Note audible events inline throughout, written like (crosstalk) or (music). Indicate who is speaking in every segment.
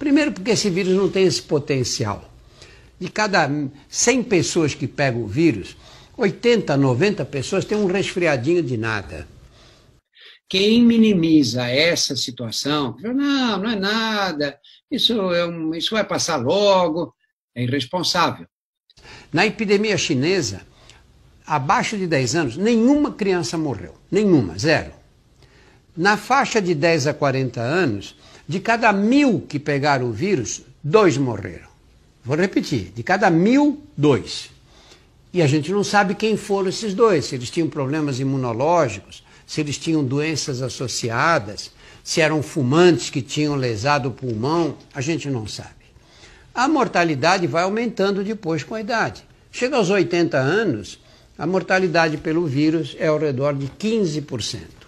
Speaker 1: Primeiro, porque esse vírus não tem esse potencial. De cada 100 pessoas que pegam o vírus, 80, 90 pessoas têm um resfriadinho de nada. Quem minimiza essa situação, não, não é nada, isso, é um, isso vai passar logo, é irresponsável. Na epidemia chinesa, abaixo de 10 anos, nenhuma criança morreu. Nenhuma, zero. Na faixa de 10 a 40 anos, de cada mil que pegaram o vírus, dois morreram. Vou repetir, de cada mil, dois. E a gente não sabe quem foram esses dois, se eles tinham problemas imunológicos, se eles tinham doenças associadas, se eram fumantes que tinham lesado o pulmão, a gente não sabe. A mortalidade vai aumentando depois com a idade. Chega aos 80 anos, a mortalidade pelo vírus é ao redor de 15%.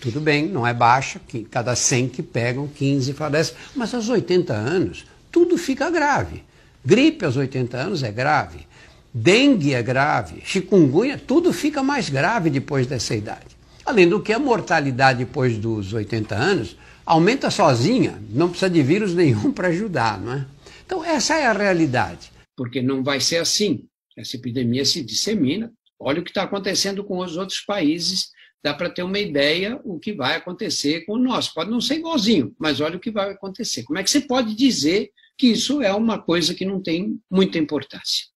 Speaker 1: Tudo bem, não é baixa, que cada 100 que pegam, 15 falecem, mas aos 80 anos, tudo fica grave. Gripe aos 80 anos é grave, dengue é grave, chikungunya, tudo fica mais grave depois dessa idade. Além do que a mortalidade depois dos 80 anos aumenta sozinha, não precisa de vírus nenhum (laughs) para ajudar, não é? Então, essa é a realidade. Porque não vai ser assim. Essa epidemia se dissemina. Olha o que está acontecendo com os outros países dá para ter uma ideia o que vai acontecer com o nosso. Pode não ser igualzinho, mas olha o que vai acontecer. Como é que você pode dizer que isso é uma coisa que não tem muita importância?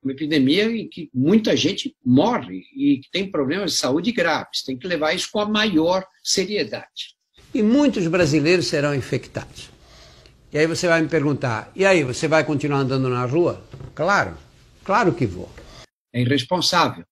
Speaker 1: Uma epidemia em que muita gente morre e que tem problemas de saúde graves. Tem que levar isso com a maior seriedade. E muitos brasileiros serão infectados. E aí você vai me perguntar: e aí, você vai continuar andando na rua? Claro, claro que vou. É irresponsável.